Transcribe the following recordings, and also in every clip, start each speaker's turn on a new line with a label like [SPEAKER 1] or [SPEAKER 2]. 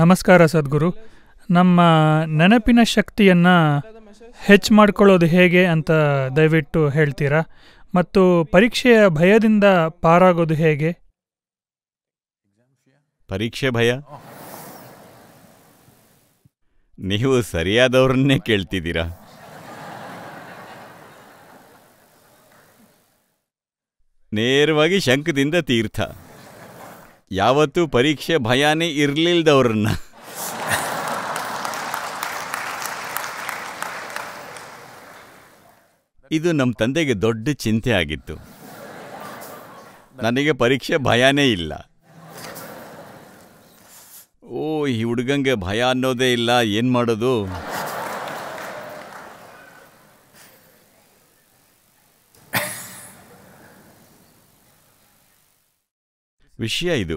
[SPEAKER 1] ನಮಸ್ಕಾರ ಸದ್ಗುರು ನಮ್ಮ ನೆನಪಿನ ಶಕ್ತಿಯನ್ನು ಹೆಚ್ಚು ಮಾಡ್ಕೊಳ್ಳೋದು ಹೇಗೆ ಅಂತ ದಯವಿಟ್ಟು ಹೇಳ್ತೀರಾ ಮತ್ತು ಪರೀಕ್ಷೆಯ ಭಯದಿಂದ ಪಾರಾಗೋದು ಹೇಗೆ ಪರೀಕ್ಷೆ ಭಯ ನೀವು ಸರಿಯಾದವ್ರನ್ನೇ ಕೇಳ್ತಿದ್ದೀರಾ ನೇರವಾಗಿ ಶಂಕದಿಂದ ತೀರ್ಥ ಯಾವತ್ತೂ ಪರೀಕ್ಷೆ ಭಯಾನೇ ಇರಲಿಲ್ಲದವ್ರನ್ನ ಇದು ನಮ್ಮ ತಂದೆಗೆ ದೊಡ್ಡ ಚಿಂತೆ ಆಗಿತ್ತು ನನಗೆ ಪರೀಕ್ಷೆ ಭಯಾನೇ ಇಲ್ಲ ಓ ಈ ಹುಡುಗಂಗೆ ಭಯ ಅನ್ನೋದೇ ಇಲ್ಲ ಏನು ಮಾಡೋದು ವಿಷಯ ಇದು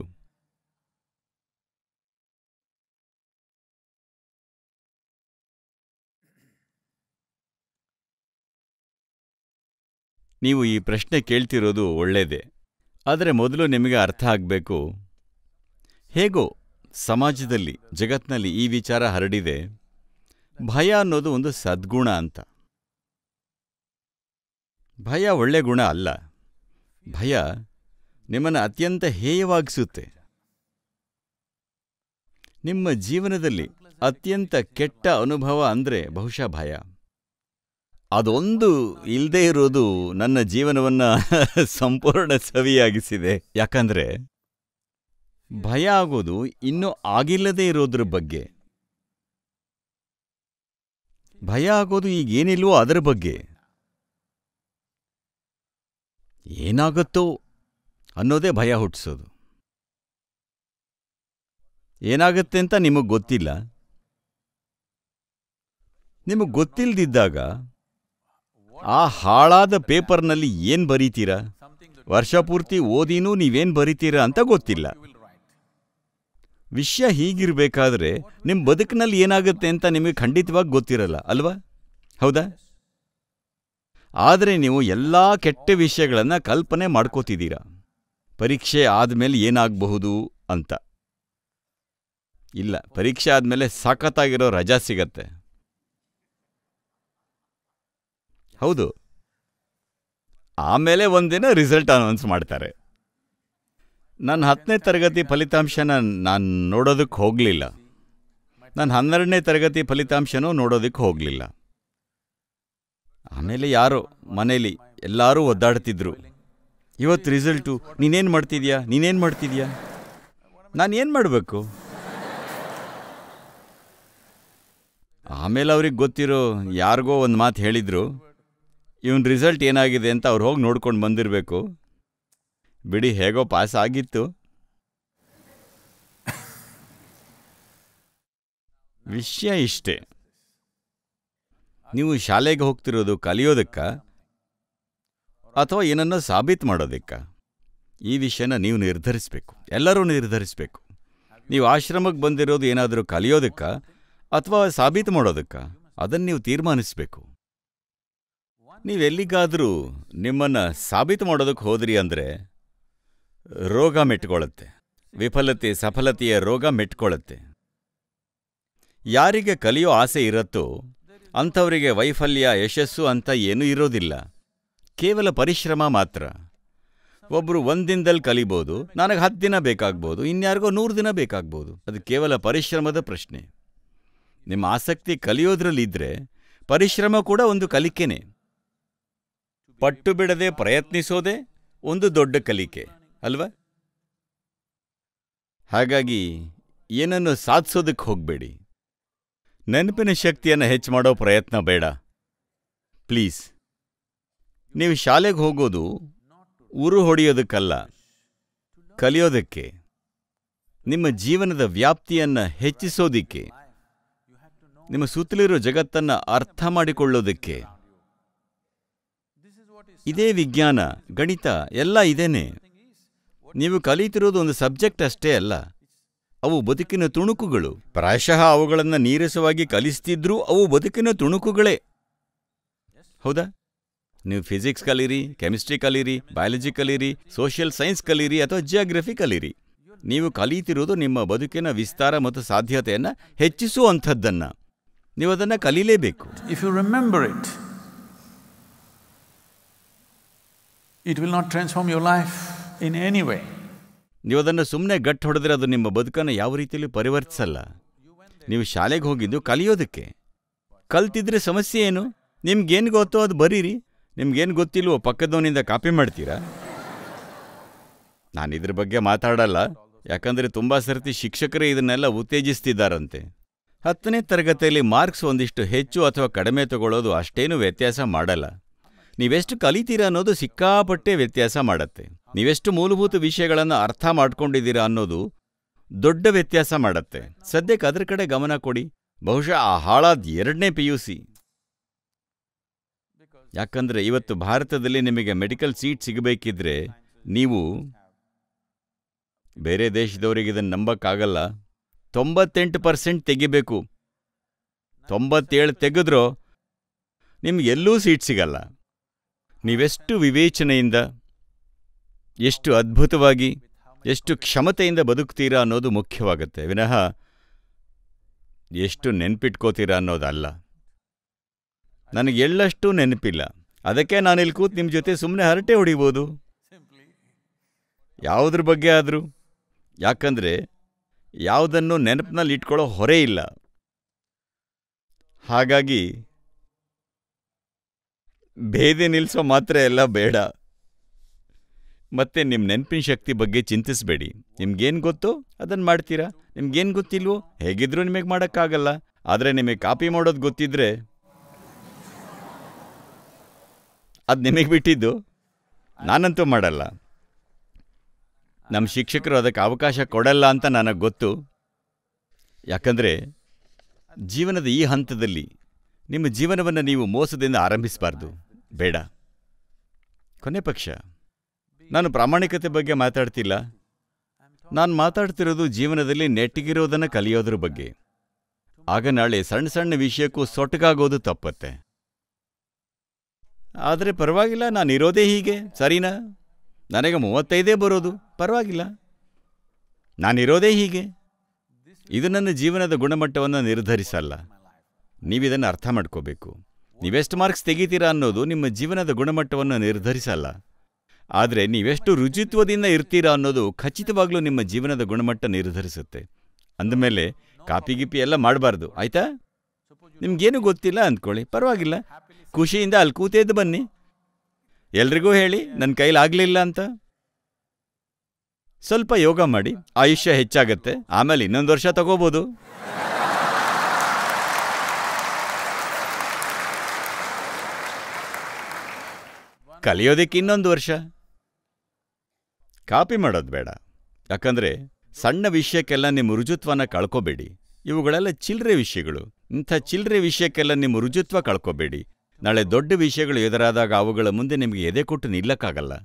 [SPEAKER 1] ನೀವು ಈ ಪ್ರಶ್ನೆ ಕೇಳ್ತಿರೋದು ಒಳ್ಳೆಯದೇ ಆದರೆ ಮೊದಲು ನಿಮಗೆ ಅರ್ಥ ಆಗಬೇಕು ಹೇಗೋ ಸಮಾಜದಲ್ಲಿ ಜಗತ್ನಲ್ಲಿ ಈ ವಿಚಾರ ಹರಡಿದೆ ಭಯ ಅನ್ನೋದು ಒಂದು ಸದ್ಗುಣ ಅಂತ ಭಯ ಒಳ್ಳೆ ಗುಣ ಅಲ್ಲ ಭಯ ನಿಮ್ಮನ್ನು ಅತ್ಯಂತ ಹೇಯವಾಗಿಸುತ್ತೆ ನಿಮ್ಮ ಜೀವನದಲ್ಲಿ ಅತ್ಯಂತ ಕೆಟ್ಟ ಅನುಭವ ಅಂದರೆ ಬಹುಶಃ ಭಯ ಅದೊಂದು ಇಲ್ಲದೇ ಇರೋದು ನನ್ನ ಜೀವನವನ್ನು ಸಂಪೂರ್ಣ ಸವಿಯಾಗಿಸಿದೆ ಯಾಕಂದರೆ ಭಯ ಆಗೋದು ಇನ್ನೂ ಆಗಿಲ್ಲದೇ ಇರೋದ್ರ ಬಗ್ಗೆ ಭಯ ಆಗೋದು ಈಗೇನಿಲ್ವೋ ಅದರ ಬಗ್ಗೆ ಏನಾಗುತ್ತೋ ಅನ್ನೋದೇ ಭಯ ಹುಟ್ಟಿಸೋದು ಏನಾಗುತ್ತೆ ಅಂತ ನಿಮಗೆ ಗೊತ್ತಿಲ್ಲ ನಿಮಗೆ ಗೊತ್ತಿಲ್ಲದಿದ್ದಾಗ ಆ ಹಾಳಾದ ಪೇಪರ್ನಲ್ಲಿ ಏನು ಬರೀತೀರಾ ವರ್ಷ ಪೂರ್ತಿ ಓದಿನೂ ನೀವೇನ್ ಬರೀತೀರಾ ಅಂತ ಗೊತ್ತಿಲ್ಲ ವಿಷಯ ಹೀಗಿರಬೇಕಾದ್ರೆ ನಿಮ್ಮ ಬದುಕಿನಲ್ಲಿ ಏನಾಗುತ್ತೆ ಅಂತ ನಿಮಗೆ ಖಂಡಿತವಾಗಿ ಗೊತ್ತಿರಲ್ಲ ಅಲ್ವಾ ಹೌದಾ ಆದರೆ ನೀವು ಎಲ್ಲಾ ಕೆಟ್ಟ ವಿಷಯಗಳನ್ನು ಕಲ್ಪನೆ ಮಾಡ್ಕೋತಿದ್ದೀರಾ ಪರೀಕ್ಷೆ ಆದಮೇಲೆ ಏನಾಗಬಹುದು ಅಂತ ಇಲ್ಲ ಪರೀಕ್ಷೆ ಆದಮೇಲೆ ಸಖತ್ತಾಗಿರೋ ರಜಾ ಸಿಗತ್ತೆ ಹೌದು ಆಮೇಲೆ ಒಂದಿನ ರಿಸಲ್ಟ್ ಅನೌನ್ಸ್ ಮಾಡ್ತಾರೆ ನನ್ನ ಹತ್ತನೇ ತರಗತಿ ಫಲಿತಾಂಶನ ನಾನು ನೋಡೋದಕ್ಕೆ ಹೋಗಲಿಲ್ಲ ನನ್ನ ಹನ್ನೆರಡನೇ ತರಗತಿ ಫಲಿತಾಂಶನೂ ನೋಡೋದಕ್ಕೆ ಹೋಗಲಿಲ್ಲ ಆಮೇಲೆ ಯಾರು ಮನೇಲಿ ಎಲ್ಲರೂ ಒದ್ದಾಡ್ತಿದ್ರು ಇವತ್ತು ರಿಸಲ್ಟು ನೀನೇನು ಮಾಡ್ತಿದ್ಯಾ ನೀನೇನು ಮಾಡ್ತಿದ್ಯಾ ನಾನು ಏನು ಮಾಡಬೇಕು ಆಮೇಲೆ ಅವ್ರಿಗೆ ಗೊತ್ತಿರೋ ಯಾರಿಗೋ ಒಂದು ಮಾತು ಹೇಳಿದರು ಇವನ್ ರಿಸಲ್ಟ್ ಏನಾಗಿದೆ ಅಂತ ಅವ್ರು ಹೋಗಿ ನೋಡ್ಕೊಂಡು ಬಂದಿರಬೇಕು ಬಿಡಿ ಹೇಗೋ ಪಾಸ್ ಆಗಿತ್ತು ವಿಷಯ ಇಷ್ಟೇ ನೀವು ಶಾಲೆಗೆ ಹೋಗ್ತಿರೋದು ಕಲಿಯೋದಕ್ಕೆ ಅಥವಾ ಏನನ್ನ ಸಾಬೀತು ಮಾಡೋದಕ್ಕ ಈ ವಿಷಯನ ನೀವು ನಿರ್ಧರಿಸಬೇಕು ಎಲ್ಲರೂ ನಿರ್ಧರಿಸಬೇಕು ನೀವು ಆಶ್ರಮಕ್ಕೆ ಬಂದಿರೋದು ಏನಾದರೂ ಕಲಿಯೋದಕ್ಕ ಅಥವಾ ಸಾಬೀತು ಮಾಡೋದಕ್ಕ ಅದನ್ನು ನೀವು ತೀರ್ಮಾನಿಸಬೇಕು ನೀವೆಲ್ಲಿಗಾದರೂ ನಿಮ್ಮನ್ನು ಸಾಬೀತು ಮಾಡೋದಕ್ಕೆ ಹೋದ್ರಿ ಅಂದರೆ ರೋಗ ಮೆಟ್ಕೊಳ್ಳುತ್ತೆ ವಿಫಲತೆ ಸಫಲತೆಯ ರೋಗ ಮೆಟ್ಕೊಳ್ಳುತ್ತೆ ಯಾರಿಗೆ ಕಲಿಯೋ ಆಸೆ ಇರುತ್ತೋ ಅಂಥವರಿಗೆ ವೈಫಲ್ಯ ಯಶಸ್ಸು ಅಂತ ಏನೂ ಇರೋದಿಲ್ಲ ಕೇವಲ ಪರಿಶ್ರಮ ಮಾತ್ರ ಒಬ್ಬರು ಒಂದಿನದಲ್ಲಿ ಕಲಿಬೋದು ನನಗೆ ಹತ್ತು ದಿನ ಬೇಕಾಗ್ಬೋದು ಇನ್ಯಾರಿಗೋ ನೂರು ದಿನ ಬೇಕಾಗ್ಬೋದು ಅದು ಕೇವಲ ಪರಿಶ್ರಮದ ಪ್ರಶ್ನೆ ನಿಮ್ಮ ಆಸಕ್ತಿ ಕಲಿಯೋದ್ರಲ್ಲಿದ್ದರೆ ಪರಿಶ್ರಮ ಕೂಡ ಒಂದು ಕಲಿಕೆನೇ ಪಟ್ಟು ಬಿಡದೆ ಪ್ರಯತ್ನಿಸೋದೇ ಒಂದು ದೊಡ್ಡ ಕಲಿಕೆ ಅಲ್ವಾ ಹಾಗಾಗಿ ಏನನ್ನು ಸಾಧಿಸೋದಕ್ಕೆ ಹೋಗಬೇಡಿ ನೆನಪಿನ ಶಕ್ತಿಯನ್ನು ಹೆಚ್ಚು ಮಾಡೋ ಪ್ರಯತ್ನ ಬೇಡ ಪ್ಲೀಸ್ ನೀವು ಶಾಲೆಗೆ ಹೋಗೋದು ಉರು ಹೊಡೆಯೋದಕ್ಕಲ್ಲ ಕಲಿಯೋದಕ್ಕೆ ನಿಮ್ಮ ಜೀವನದ ವ್ಯಾಪ್ತಿಯನ್ನು ಹೆಚ್ಚಿಸೋದಿಕ್ಕೆ ನಿಮ್ಮ ಸುತ್ತಲಿರೋ ಜಗತ್ತನ್ನು ಅರ್ಥ ಮಾಡಿಕೊಳ್ಳೋದಕ್ಕೆ ಇದೇ ವಿಜ್ಞಾನ ಗಣಿತ ಎಲ್ಲ ಇದೇನೆ ನೀವು ಕಲಿತಿರೋದು ಒಂದು ಸಬ್ಜೆಕ್ಟ್ ಅಷ್ಟೇ ಅಲ್ಲ ಅವು ಬದುಕಿನ ತುಣುಕುಗಳು ಪ್ರಾಯಶಃ ಅವುಗಳನ್ನು ನೀರಸವಾಗಿ ಕಲಿಸ್ತಿದ್ರೂ ಅವು ಬದುಕಿನ ತುಣುಕುಗಳೇ ಹೌದಾ ನೀವು ಫಿಸಿಕ್ಸ್ ಕಲೀರಿ ಕೆಮಿಸ್ಟ್ರಿ ಕಲೀರಿ ಬಯಾಲಜಿ ಕಲೀರಿ ಸೋಷಿಯಲ್ ಸೈನ್ಸ್ ಕಲೀರಿ ಅಥವಾ ಜಿಯೋಗ್ರಫಿ ಕಲೀರಿ ನೀವು ಕಲಿತಿರುವುದು ನಿಮ್ಮ ಬದುಕಿನ ವಿಸ್ತಾರ ಮತ್ತು ಸಾಧ್ಯತೆಯನ್ನು ಹೆಚ್ಚಿಸುವಂಥದ್ದನ್ನು ನೀವು ಅದನ್ನು ಕಲೀಲೇಬೇಕು if you remember it it will not transform your life in any way ನೀವು ಅದನ್ನು ಸುಮ್ಮನೆ ಗಟ್ಟ ಹೊಡೆದ್ರೆ ಅದು ನಿಮ್ಮ ಬದುಕನ್ನು ಯಾವ ರೀತಿಯಲ್ಲಿ ಪರಿವರ್ತಿಸಲ್ಲ ನೀವು ಶಾಲೆಗೆ ಹೋಗಿದ್ದು ಕಲಿಯೋದಕ್ಕೆ ಕಲ್ತಿದ್ರೆ ಸಮಸ್ಯೆ ಏನು ನಿಮ್ಗೇನು ಗೊತ್ತೋ ಅದು ಬರೀರಿ ನಿಮ್ಗೇನು ಗೊತ್ತಿಲ್ವೋ ಪಕ್ಕದವನಿಂದ ಕಾಪಿ ಮಾಡ್ತೀರಾ ನಾನು ಇದ್ರ ಬಗ್ಗೆ ಮಾತಾಡಲ್ಲ ಯಾಕಂದರೆ ತುಂಬ ಸರ್ತಿ ಶಿಕ್ಷಕರೇ ಇದನ್ನೆಲ್ಲ ಉತ್ತೇಜಿಸ್ತಿದ್ದಾರಂತೆ ಹತ್ತನೇ ತರಗತಿಯಲ್ಲಿ ಮಾರ್ಕ್ಸ್ ಒಂದಿಷ್ಟು ಹೆಚ್ಚು ಅಥವಾ ಕಡಿಮೆ ತಗೊಳ್ಳೋದು ಅಷ್ಟೇನೂ ವ್ಯತ್ಯಾಸ ಮಾಡಲ್ಲ ನೀವೆಷ್ಟು ಕಲಿತೀರಾ ಅನ್ನೋದು ಸಿಕ್ಕಾಪಟ್ಟೆ ವ್ಯತ್ಯಾಸ ಮಾಡುತ್ತೆ ನೀವೆಷ್ಟು ಮೂಲಭೂತ ವಿಷಯಗಳನ್ನು ಅರ್ಥ ಮಾಡ್ಕೊಂಡಿದ್ದೀರಾ ಅನ್ನೋದು ದೊಡ್ಡ ವ್ಯತ್ಯಾಸ ಮಾಡುತ್ತೆ ಸದ್ಯಕ್ಕೆ ಅದರ ಕಡೆ ಗಮನ ಕೊಡಿ ಬಹುಶಃ ಆ ಹಾಳಾದ ಎರಡನೇ ಪಿ ಯು ಸಿ ಯಾಕಂದರೆ ಇವತ್ತು ಭಾರತದಲ್ಲಿ ನಿಮಗೆ ಮೆಡಿಕಲ್ ಸೀಟ್ ಸಿಗಬೇಕಿದ್ರೆ ನೀವು ಬೇರೆ ದೇಶದವರಿಗೆ ಇದನ್ನು ನಂಬಕ್ಕಾಗಲ್ಲ ತೊಂಬತ್ತೆಂಟು ಪರ್ಸೆಂಟ್ ತೆಗಿಬೇಕು ತೊಂಬತ್ತೇಳು ತೆಗೆದ್ರೂ ನಿಮ್ಗೆ ಎಲ್ಲೂ ಸೀಟ್ ಸಿಗಲ್ಲ ನೀವೆಷ್ಟು ವಿವೇಚನೆಯಿಂದ ಎಷ್ಟು ಅದ್ಭುತವಾಗಿ ಎಷ್ಟು ಕ್ಷಮತೆಯಿಂದ ಬದುಕ್ತೀರಾ ಅನ್ನೋದು ಮುಖ್ಯವಾಗುತ್ತೆ ವಿನಃ ಎಷ್ಟು ನೆನ್ಪಿಟ್ಕೋತೀರಾ ಅನ್ನೋದಲ್ಲ ನನಗೆ ಎಳ್ಳಷ್ಟು ನೆನಪಿಲ್ಲ ಅದಕ್ಕೆ ನಾನು ಇಲ್ಲಿ ಕೂತ್ ನಿಮ್ಮ ಜೊತೆ ಸುಮ್ಮನೆ ಹರಟೆ ಹೊಡಿಬೋದು ಯಾವುದ್ರ ಬಗ್ಗೆ ಆದರೂ ಯಾಕಂದರೆ ಯಾವುದನ್ನು ನೆನಪಿನಲ್ಲಿ ಇಟ್ಕೊಳ್ಳೋ ಹೊರೆ ಇಲ್ಲ ಹಾಗಾಗಿ ಭೇದಿ ನಿಲ್ಲಿಸೋ ಮಾತ್ರ ಎಲ್ಲ ಬೇಡ ಮತ್ತೆ ನಿಮ್ಮ ನೆನಪಿನ ಶಕ್ತಿ ಬಗ್ಗೆ ಚಿಂತಿಸಬೇಡಿ ನಿಮ್ಗೇನು ಗೊತ್ತೋ ಅದನ್ನು ಮಾಡ್ತೀರಾ ನಿಮ್ಗೇನು ಗೊತ್ತಿಲ್ವೋ ಹೇಗಿದ್ರೂ ನಿಮಗೆ ಮಾಡೋಕ್ಕಾಗಲ್ಲ ಆದರೆ ನಿಮಗೆ ಕಾಪಿ ಮಾಡೋದು ಗೊತ್ತಿದ್ರೆ ಅದು ನಿಮಗೆ ಬಿಟ್ಟಿದ್ದು ನಾನಂತೂ ಮಾಡಲ್ಲ ನಮ್ಮ ಶಿಕ್ಷಕರು ಅದಕ್ಕೆ ಅವಕಾಶ ಕೊಡಲ್ಲ ಅಂತ ನನಗೆ ಗೊತ್ತು ಯಾಕಂದರೆ ಜೀವನದ ಈ ಹಂತದಲ್ಲಿ ನಿಮ್ಮ ಜೀವನವನ್ನು ನೀವು ಮೋಸದಿಂದ ಆರಂಭಿಸಬಾರ್ದು ಬೇಡ ಕೊನೆ ಪಕ್ಷ ನಾನು ಪ್ರಾಮಾಣಿಕತೆ ಬಗ್ಗೆ ಮಾತಾಡ್ತಿಲ್ಲ ನಾನು ಮಾತಾಡ್ತಿರೋದು ಜೀವನದಲ್ಲಿ ನೆಟ್ಟಿಗಿರೋದನ್ನು ಕಲಿಯೋದ್ರ ಬಗ್ಗೆ ಆಗ ನಾಳೆ ಸಣ್ಣ ಸಣ್ಣ ವಿಷಯಕ್ಕೂ ಸೊಟ್ಟಗಾಗೋದು ತಪ್ಪತ್ತೆ ಆದರೆ ಪರವಾಗಿಲ್ಲ ನಾನು ಇರೋದೇ ಹೀಗೆ ಸರಿನಾ ನನಗೆ ಮೂವತ್ತೈದೇ ಬರೋದು ಪರವಾಗಿಲ್ಲ ನಾನಿರೋದೇ ಹೀಗೆ ಇದು ನನ್ನ ಜೀವನದ ಗುಣಮಟ್ಟವನ್ನು ನಿರ್ಧರಿಸಲ್ಲ ನೀವಿದನ್ನು ಅರ್ಥ ಮಾಡ್ಕೋಬೇಕು ನೀವೆಷ್ಟು ಮಾರ್ಕ್ಸ್ ತೆಗಿತೀರಾ ಅನ್ನೋದು ನಿಮ್ಮ ಜೀವನದ ಗುಣಮಟ್ಟವನ್ನು ನಿರ್ಧರಿಸಲ್ಲ ಆದರೆ ನೀವೆಷ್ಟು ರುಚಿತ್ವದಿಂದ ಇರ್ತೀರಾ ಅನ್ನೋದು ಖಚಿತವಾಗ್ಲೂ ನಿಮ್ಮ ಜೀವನದ ಗುಣಮಟ್ಟ ನಿರ್ಧರಿಸುತ್ತೆ ಅಂದಮೇಲೆ ಕಾಪಿ ಗಿಪಿ ಎಲ್ಲ ಮಾಡಬಾರ್ದು ಆಯಿತಾ ನಿಮಗೇನು ಗೊತ್ತಿಲ್ಲ ಅಂದ್ಕೊಳ್ಳಿ ಪರವಾಗಿಲ್ಲ ಖುಷಿಯಿಂದ ಅಲ್ಲಿ ಕೂತೇದ್ದು ಬನ್ನಿ ಎಲ್ರಿಗೂ ಹೇಳಿ ನನ್ನ ಕೈಲಾಗಲಿಲ್ಲ ಅಂತ ಸ್ವಲ್ಪ ಯೋಗ ಮಾಡಿ ಆಯುಷ್ಯ ಹೆಚ್ಚಾಗತ್ತೆ ಆಮೇಲೆ ಇನ್ನೊಂದು ವರ್ಷ ತಗೋಬೋದು ಕಲಿಯೋದಕ್ಕೆ ಇನ್ನೊಂದು ವರ್ಷ ಕಾಪಿ ಮಾಡೋದು ಬೇಡ ಯಾಕಂದ್ರೆ ಸಣ್ಣ ವಿಷಯಕ್ಕೆಲ್ಲ ನಿಮ್ಮ ರುಜುತ್ವನ ಕಳ್ಕೋಬೇಡಿ ಇವುಗಳೆಲ್ಲ ಚಿಲ್ಲರೆ ವಿಷಯಗಳು ಇಂಥ ಚಿಲ್ಲರೆ ವಿಷಯಕ್ಕೆಲ್ಲ ನಿಮ್ಮ ರುಜುತ್ವ ಕಳ್ಕೋಬೇಡಿ ನಾಳೆ ದೊಡ್ಡ ವಿಷಯಗಳು ಎದುರಾದಾಗ ಅವುಗಳ ಮುಂದೆ ನಿಮಗೆ ಎದೆ ಕೊಟ್ಟು ನಿಲ್ಲಕ್ಕಾಗಲ್ಲ